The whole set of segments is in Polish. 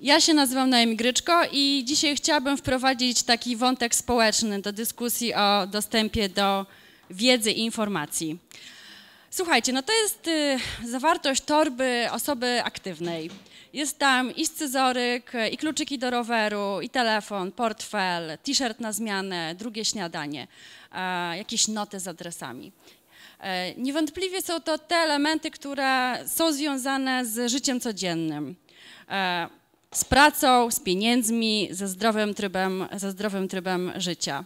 Ja się nazywam Noemi Gryczko i dzisiaj chciałabym wprowadzić taki wątek społeczny do dyskusji o dostępie do wiedzy i informacji. Słuchajcie, no to jest y, zawartość torby osoby aktywnej. Jest tam i scyzoryk, y, i kluczyki do roweru, i telefon, portfel, t-shirt na zmianę, drugie śniadanie, e, jakieś noty z adresami. E, niewątpliwie są to te elementy, które są związane z życiem codziennym. E, z pracą, z pieniędzmi, ze zdrowym trybem, ze zdrowym trybem życia.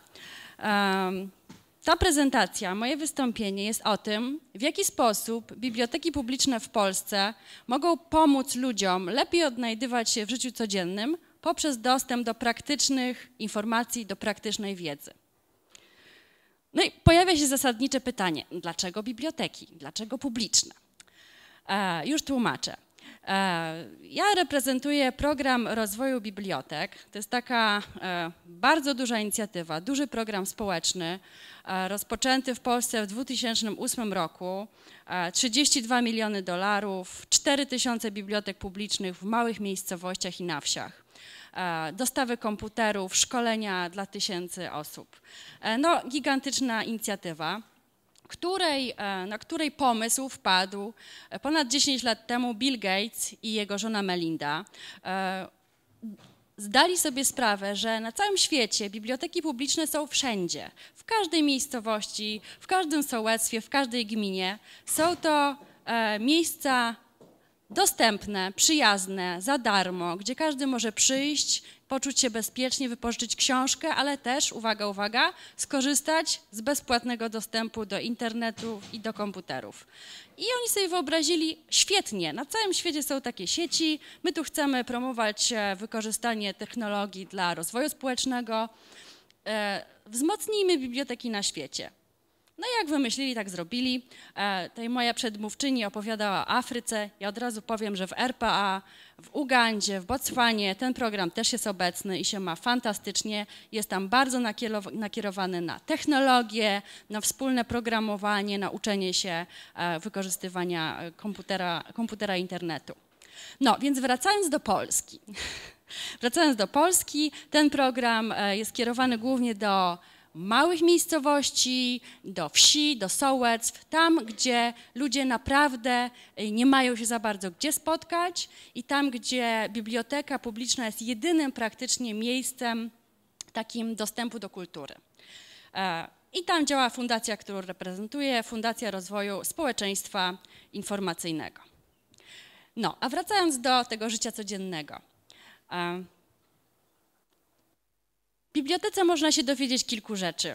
Ta prezentacja, moje wystąpienie jest o tym, w jaki sposób biblioteki publiczne w Polsce mogą pomóc ludziom lepiej odnajdywać się w życiu codziennym poprzez dostęp do praktycznych informacji, do praktycznej wiedzy. No i pojawia się zasadnicze pytanie, dlaczego biblioteki, dlaczego publiczne? E, już tłumaczę. E, ja reprezentuję program rozwoju bibliotek. To jest taka e, bardzo duża inicjatywa, duży program społeczny, e, rozpoczęty w Polsce w 2008 roku. 32 miliony dolarów, 4 tysiące bibliotek publicznych w małych miejscowościach i na wsiach dostawy komputerów, szkolenia dla tysięcy osób. No, gigantyczna inicjatywa której, e, na której pomysł wpadł e, ponad 10 lat temu Bill Gates i jego żona Melinda. E, zdali sobie sprawę, że na całym świecie biblioteki publiczne są wszędzie, w każdej miejscowości, w każdym sołectwie, w każdej gminie. Są to miejsca dostępne, przyjazne, za darmo, gdzie każdy może przyjść poczuć się bezpiecznie, wypożyczyć książkę, ale też, uwaga, uwaga, skorzystać z bezpłatnego dostępu do internetu i do komputerów. I oni sobie wyobrazili świetnie, na całym świecie są takie sieci, my tu chcemy promować e, wykorzystanie technologii dla rozwoju społecznego. E, wzmocnijmy biblioteki na świecie. No i jak wymyślili, tak zrobili. E, tej moja przedmówczyni opowiadała o Afryce. Ja od razu powiem, że w RPA, w Ugandzie, w Botswanie ten program też jest obecny i się ma fantastycznie. Jest tam bardzo nakierowany na technologię, na wspólne programowanie, na uczenie się e, wykorzystywania e, komputera, komputera internetu. No, więc wracając do Polski. wracając do Polski, ten program e, jest kierowany głównie do małych miejscowości, do wsi, do sołectw, tam gdzie ludzie naprawdę y, nie mają się za bardzo gdzie spotkać i tam gdzie biblioteka publiczna jest jedynym praktycznie miejscem takim dostępu do kultury. E, I tam działa fundacja, którą reprezentuję, Fundacja Rozwoju Społeczeństwa Informacyjnego. No, a wracając do tego życia codziennego. E, w bibliotece można się dowiedzieć kilku rzeczy.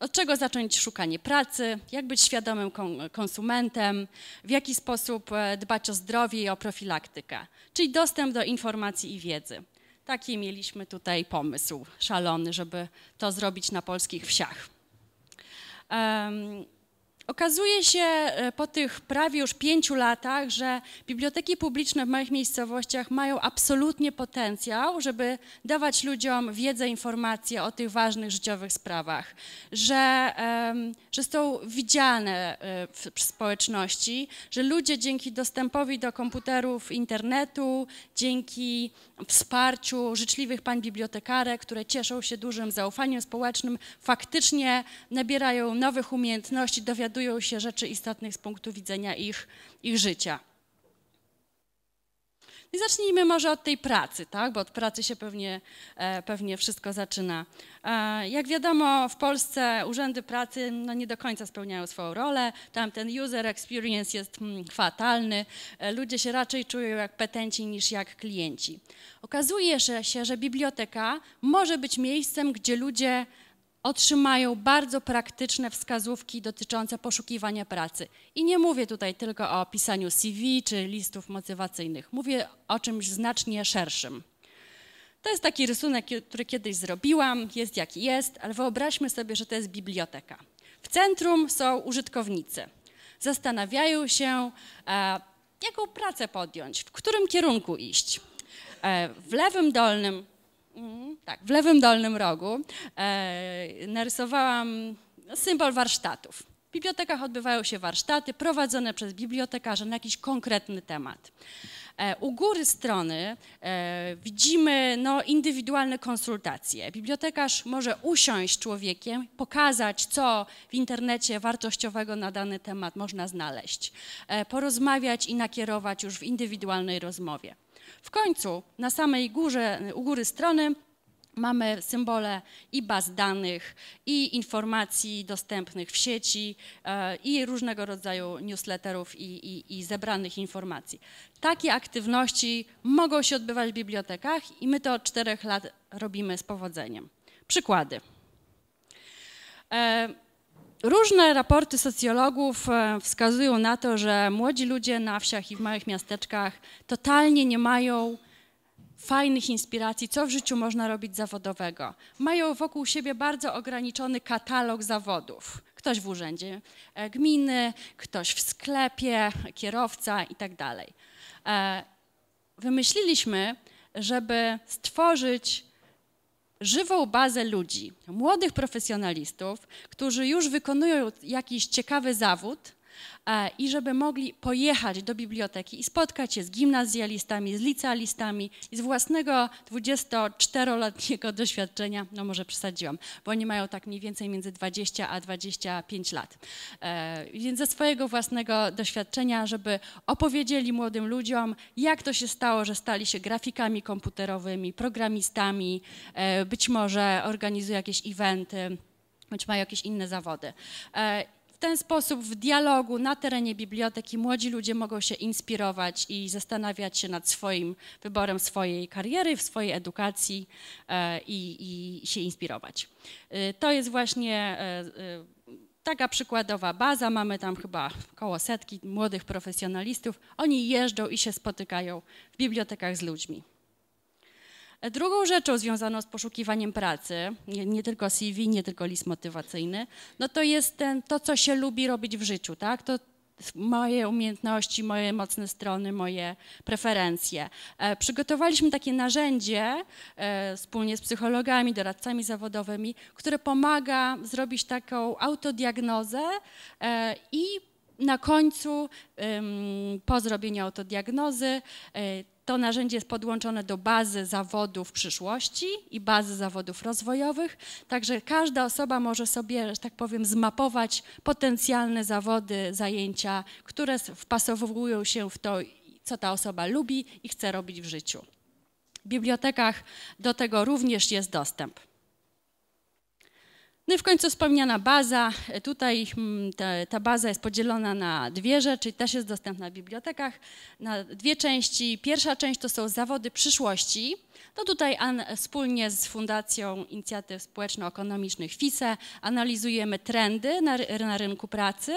Od czego zacząć szukanie pracy, jak być świadomym konsumentem, w jaki sposób e, dbać o zdrowie i o profilaktykę, czyli dostęp do informacji i wiedzy. Taki mieliśmy tutaj pomysł szalony, żeby to zrobić na polskich wsiach. Okazuje się e, po tych prawie już pięciu latach, że biblioteki publiczne w małych miejscowościach mają absolutnie potencjał, żeby dawać ludziom wiedzę, informacje o tych ważnych życiowych sprawach, że, że są widziane e, w społeczności, że ludzie dzięki dostępowi do komputerów, internetu, dzięki wsparciu życzliwych pań bibliotekarek, które cieszą się dużym zaufaniem społecznym, faktycznie nabierają nowych umiejętności, dowiadują dowiadują się rzeczy istotnych z punktu widzenia ich, ich życia. No I zacznijmy może od tej pracy, tak? bo od pracy się pewnie, e, pewnie wszystko zaczyna. E, jak wiadomo, w Polsce urzędy pracy no, nie do końca spełniają swoją rolę. Tam ten user experience jest mm, fatalny. E, ludzie się raczej czują jak petenci niż jak klienci. Okazuje się, że biblioteka może być miejscem, gdzie ludzie otrzymają bardzo praktyczne wskazówki dotyczące poszukiwania pracy. I nie mówię tutaj tylko o pisaniu CV czy listów motywacyjnych, mówię o czymś znacznie szerszym. To jest taki rysunek, który kiedyś zrobiłam, jest jaki jest, ale wyobraźmy sobie, że to jest biblioteka. W centrum są użytkownicy. Zastanawiają się, e, jaką pracę podjąć, w którym kierunku iść. E, w lewym dolnym tak, w lewym dolnym rogu e, narysowałam symbol warsztatów. W bibliotekach odbywają się warsztaty prowadzone przez bibliotekarzy na jakiś konkretny temat. E, u góry strony e, widzimy no, indywidualne konsultacje. Bibliotekarz może usiąść z człowiekiem, pokazać, co w internecie wartościowego na dany temat można znaleźć, porozmawiać i nakierować już w indywidualnej rozmowie. W końcu na samej górze, u góry strony mamy symbole i baz danych, i informacji dostępnych w sieci, e, i różnego rodzaju newsletterów i, i, i, zebranych informacji. Takie aktywności mogą się odbywać w bibliotekach i my to od czterech lat robimy z powodzeniem. Przykłady. E, Różne raporty socjologów e, wskazują na to, że młodzi ludzie na wsiach i w małych miasteczkach totalnie nie mają fajnych inspiracji, co w życiu można robić zawodowego. Mają wokół siebie bardzo ograniczony katalog zawodów. Ktoś w urzędzie e, gminy, ktoś w sklepie, kierowca itd. Tak e, wymyśliliśmy, żeby stworzyć żywą bazę ludzi, młodych profesjonalistów, którzy już wykonują jakiś ciekawy zawód, E, i żeby mogli pojechać do biblioteki i spotkać się z gimnazjalistami, z licealistami i z własnego 24-letniego doświadczenia, no może przesadziłam, bo oni mają tak mniej więcej między 20 a 25 lat. E, więc ze swojego własnego doświadczenia, żeby opowiedzieli młodym ludziom, jak to się stało, że stali się grafikami komputerowymi, programistami, e, być może organizują jakieś eventy, bądź mają jakieś inne zawody w ten sposób w dialogu na terenie biblioteki młodzi ludzie mogą się inspirować i zastanawiać się nad swoim wyborem swojej kariery, w swojej edukacji e, i, i się inspirować. E, to jest właśnie e, taka przykładowa baza, mamy tam chyba koło setki młodych profesjonalistów. Oni jeżdżą i się spotykają w bibliotekach z ludźmi. Drugą rzeczą związaną z poszukiwaniem pracy, nie, nie, tylko CV, nie tylko list motywacyjny, no to jest ten, to, co się lubi robić w życiu, tak? To moje umiejętności, moje mocne strony, moje preferencje. E, przygotowaliśmy takie narzędzie e, wspólnie z psychologami, doradcami zawodowymi, które pomaga zrobić taką autodiagnozę e, i na końcu, po zrobieniu autodiagnozy, e, to narzędzie jest podłączone do bazy zawodów przyszłości i bazy zawodów rozwojowych, także każda osoba może sobie, że tak powiem, zmapować potencjalne zawody, zajęcia, które wpasowują się w to, co ta osoba lubi i chce robić w życiu. W bibliotekach do tego również jest dostęp. No i w końcu wspomniana baza. E, tutaj hmm, ta, ta, baza jest podzielona na dwie rzeczy, też jest dostępna w bibliotekach, na dwie części. Pierwsza część to są zawody przyszłości. To tutaj an, wspólnie z Fundacją Inicjatyw Społeczno-Ekonomicznych FISE analizujemy trendy na, na rynku pracy,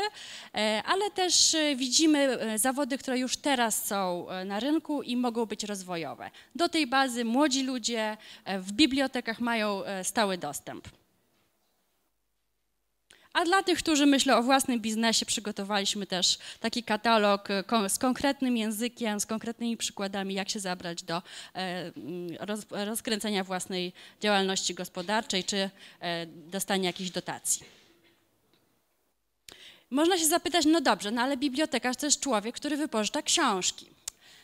e, ale też e, widzimy zawody, które już teraz są na rynku i mogą być rozwojowe. Do tej bazy młodzi ludzie w bibliotekach mają stały dostęp. A dla tych, którzy myślą o własnym biznesie, przygotowaliśmy też taki katalog e, z konkretnym językiem, z konkretnymi przykładami, jak się zabrać do e, mm, rozkręcenia własnej działalności gospodarczej czy e, dostania jakichś dotacji. Można się zapytać, no dobrze, no ale bibliotekarz to jest człowiek, który wypożycza książki.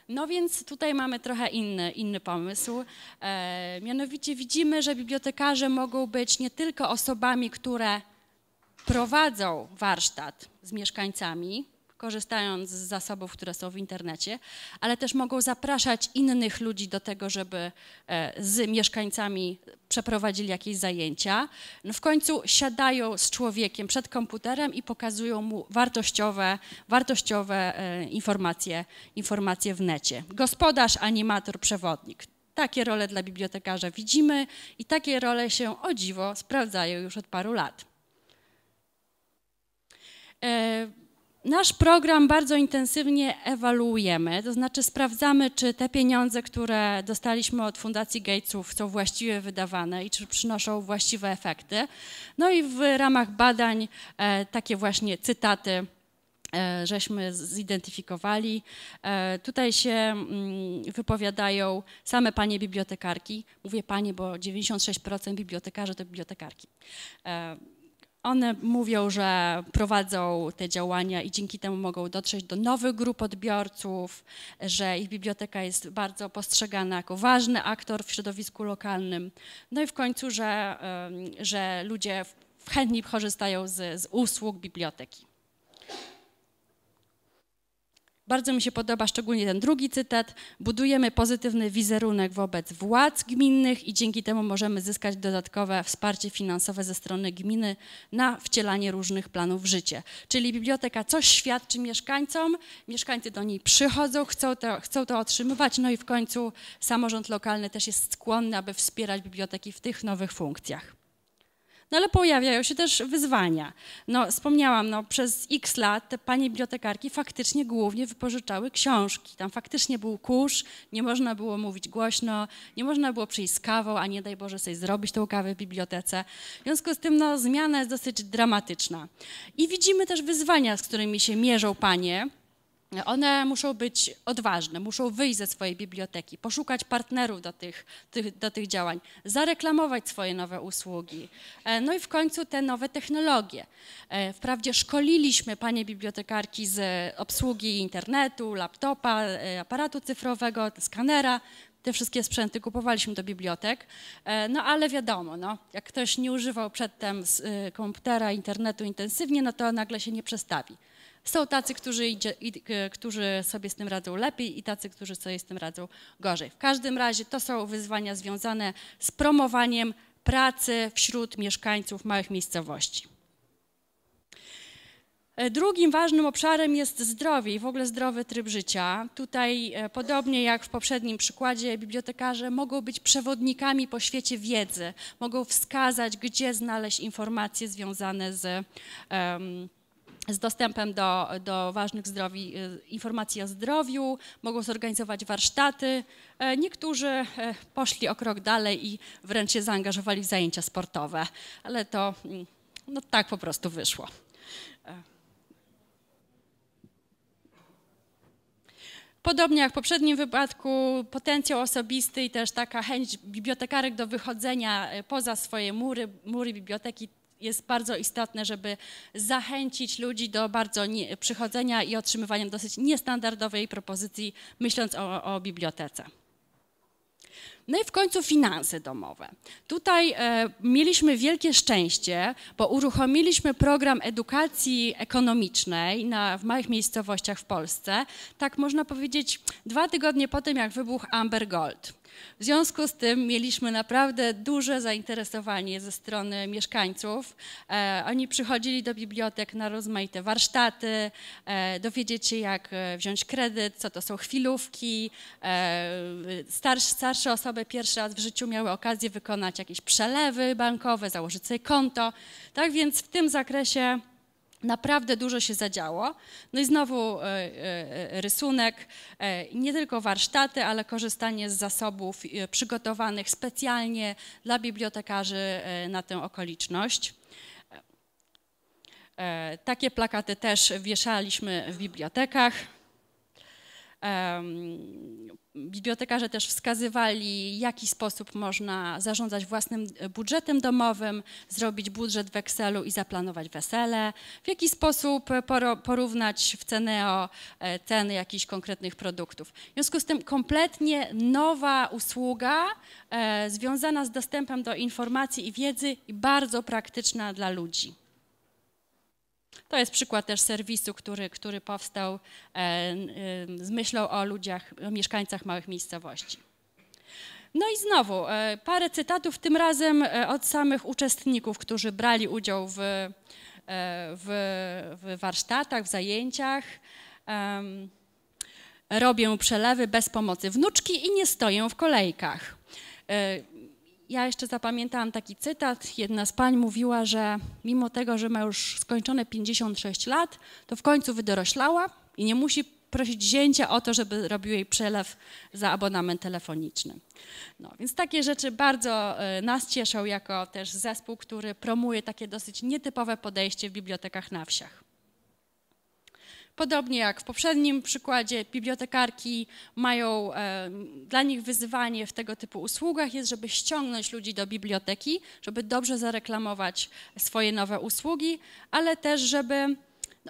No więc tutaj mamy trochę inny, inny pomysł. E, mianowicie widzimy, że bibliotekarze mogą być nie tylko osobami, które prowadzą warsztat z mieszkańcami, korzystając z zasobów, które są w internecie, ale też mogą zapraszać innych ludzi do tego, żeby e, z mieszkańcami przeprowadzili jakieś zajęcia. No w końcu siadają z człowiekiem przed komputerem i pokazują mu wartościowe, wartościowe e, informacje, informacje w necie. Gospodarz, animator, przewodnik. Takie role dla bibliotekarza widzimy i takie role się o dziwo sprawdzają już od paru lat. E, nasz program bardzo intensywnie ewaluujemy, to znaczy sprawdzamy, czy te pieniądze, które dostaliśmy od Fundacji Gatesów są właściwie wydawane i czy przynoszą właściwe efekty. No i w ramach badań e, takie właśnie cytaty e, żeśmy zidentyfikowali. Tutaj się mm, wypowiadają same panie bibliotekarki. Mówię panie, bo 96% bibliotekarzy to bibliotekarki. One mówią, że prowadzą te działania i dzięki temu mogą dotrzeć do nowych grup odbiorców, że ich biblioteka jest bardzo postrzegana jako ważny aktor w środowisku lokalnym. No i w końcu, że, że ludzie chętnie korzystają z, z usług biblioteki. Bardzo mi się podoba szczególnie ten drugi cytat. Budujemy pozytywny wizerunek wobec władz gminnych i dzięki temu możemy zyskać dodatkowe wsparcie finansowe ze strony gminy na wcielanie różnych planów w życie. Czyli biblioteka coś świadczy mieszkańcom, mieszkańcy do niej przychodzą, chcą to, chcą to otrzymywać, no i w końcu samorząd lokalny też jest skłonny, aby wspierać biblioteki w tych nowych funkcjach. No ale pojawiają się też wyzwania. No, wspomniałam, no, przez x lat te panie bibliotekarki faktycznie głównie wypożyczały książki. Tam faktycznie był kurz, nie można było mówić głośno, nie można było przyjść z kawą, a nie daj Boże sobie zrobić tą kawę w bibliotece. W związku z tym no, zmiana jest dosyć dramatyczna. I widzimy też wyzwania, z którymi się mierzą panie, one muszą być odważne, muszą wyjść ze swojej biblioteki, poszukać partnerów do tych, tych, do tych działań, zareklamować swoje nowe usługi. E, no i w końcu te nowe technologie. E, wprawdzie szkoliliśmy panie bibliotekarki z obsługi internetu, laptopa, e, aparatu cyfrowego, skanera, te wszystkie sprzęty kupowaliśmy do bibliotek, no ale wiadomo, no, jak ktoś nie używał przedtem y, komputera, internetu intensywnie, no to nagle się nie przestawi. Są tacy, którzy, idzie, którzy sobie z tym radzą lepiej i tacy, którzy sobie z tym radzą gorzej. W każdym razie to są wyzwania związane z promowaniem pracy wśród mieszkańców małych miejscowości. E, drugim ważnym obszarem jest zdrowie i w ogóle zdrowy tryb życia. Tutaj, e, podobnie jak w poprzednim przykładzie, bibliotekarze mogą być przewodnikami po świecie wiedzy, mogą wskazać, gdzie znaleźć informacje związane z um, z dostępem do, do ważnych zdrowi, y, informacji o zdrowiu, mogą zorganizować warsztaty. E, niektórzy e, poszli o krok dalej i wręcz się zaangażowali w zajęcia sportowe, ale to mm, no tak po prostu wyszło. E. Podobnie jak w poprzednim wypadku, potencjał osobisty i też taka chęć bibliotekarek do wychodzenia poza swoje mury, mury biblioteki jest bardzo istotne, żeby zachęcić ludzi do bardzo nie, przychodzenia i otrzymywania dosyć niestandardowej propozycji, myśląc o, o bibliotece. No i w końcu finanse domowe. Tutaj e, mieliśmy wielkie szczęście, bo uruchomiliśmy program edukacji ekonomicznej na, w małych miejscowościach w Polsce, tak można powiedzieć, dwa tygodnie po tym, jak wybuchł Amber Gold. W związku z tym mieliśmy naprawdę duże zainteresowanie ze strony mieszkańców. E, oni przychodzili do bibliotek na rozmaite warsztaty, e, dowiedzieć się jak e, wziąć kredyt, co to są chwilówki. Starsze, starsze osoby pierwszy raz w życiu miały okazję wykonać jakieś przelewy bankowe, założyć sobie konto. Tak więc w tym zakresie Naprawdę dużo się zadziało. No i znowu e, e, e, rysunek, nie tylko warsztaty, ale korzystanie z zasobów przygotowanych specjalnie dla bibliotekarzy na tę okoliczność. Takie plakaty też wieszaliśmy w bibliotekach. Bibliotekarze też wskazywali, w jaki sposób można zarządzać własnym e, budżetem domowym, zrobić budżet w Excelu i zaplanować wesele, w jaki sposób porównać w Ceneo e, ceny jakichś konkretnych produktów. W związku z tym kompletnie nowa usługa e, związana z dostępem do informacji i wiedzy i bardzo praktyczna dla ludzi. To jest przykład też serwisu, który, który powstał e, e, z myślą o ludziach, o mieszkańcach małych miejscowości. No i znowu e, parę cytatów, tym razem od samych uczestników, którzy brali udział w, w, w warsztatach, w zajęciach. Robię przelewy bez pomocy wnuczki i nie stoję w kolejkach ja jeszcze zapamiętałam taki cytat. Jedna z pań mówiła, że mimo tego, że ma już skończone 56 lat, to w końcu wydoroślała i nie musi prosić zięcia o to, żeby robił jej przelew za abonament telefoniczny. No, więc takie rzeczy bardzo e, nas cieszą jako też zespół, który promuje takie dosyć nietypowe podejście w bibliotekach na wsiach. Podobnie jak w poprzednim przykładzie, bibliotekarki mają, e, dla nich wyzwanie w tego typu usługach jest, żeby ściągnąć ludzi do biblioteki, żeby dobrze zareklamować swoje nowe usługi, ale też, żeby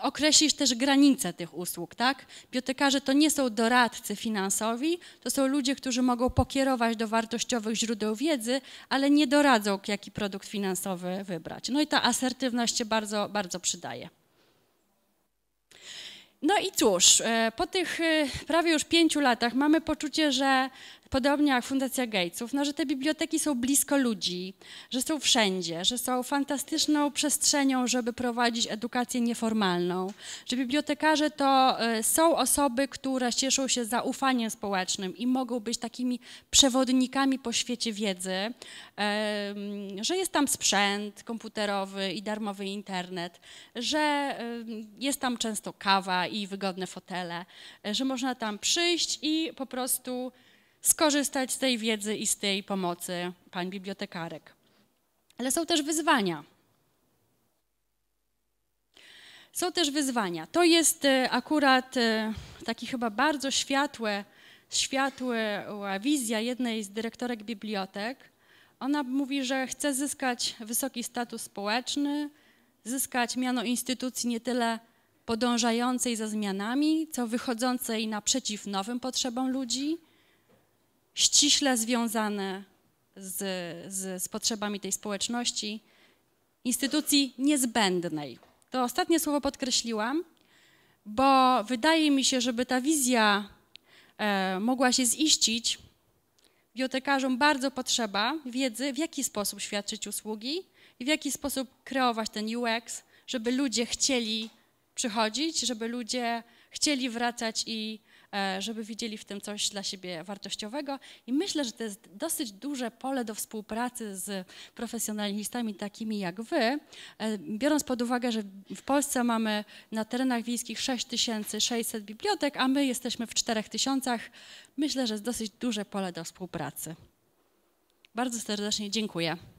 określić też granice tych usług, tak? Biotekarze to nie są doradcy finansowi, to są ludzie, którzy mogą pokierować do wartościowych źródeł wiedzy, ale nie doradzą, jaki produkt finansowy wybrać. No i ta asertywność się bardzo, bardzo przydaje. No i cóż, e, po tych e, prawie już pięciu latach mamy poczucie, że podobnie jak Fundacja Gatesów, no, że te biblioteki są blisko ludzi, że są wszędzie, że są fantastyczną przestrzenią, żeby prowadzić edukację nieformalną, że bibliotekarze to y, są osoby, które cieszą się zaufaniem społecznym i mogą być takimi przewodnikami po świecie wiedzy, że jest tam sprzęt komputerowy i darmowy internet, że y, jest tam często kawa i wygodne fotele, że można tam przyjść i po prostu skorzystać z tej wiedzy i z tej pomocy pań bibliotekarek. Ale są też wyzwania. Są też wyzwania. To jest e, akurat e, taki chyba bardzo światłe, światła wizja jednej z dyrektorek bibliotek. Ona mówi, że chce zyskać wysoki status społeczny, zyskać miano instytucji nie tyle podążającej za zmianami, co wychodzącej naprzeciw nowym potrzebom ludzi, ściśle związane z, z, z potrzebami tej społeczności, instytucji niezbędnej. To ostatnie słowo podkreśliłam, bo wydaje mi się, żeby ta wizja e, mogła się ziścić, bibliotekarzom bardzo potrzeba wiedzy, w jaki sposób świadczyć usługi i w jaki sposób kreować ten UX, żeby ludzie chcieli przychodzić, żeby ludzie chcieli wracać i E, żeby widzieli w tym coś dla siebie wartościowego. I myślę, że to jest dosyć duże pole do współpracy z profesjonalistami takimi jak wy, e, biorąc pod uwagę, że w Polsce mamy na terenach wiejskich 6600 bibliotek, a my jesteśmy w 4000. Myślę, że jest dosyć duże pole do współpracy. Bardzo serdecznie dziękuję.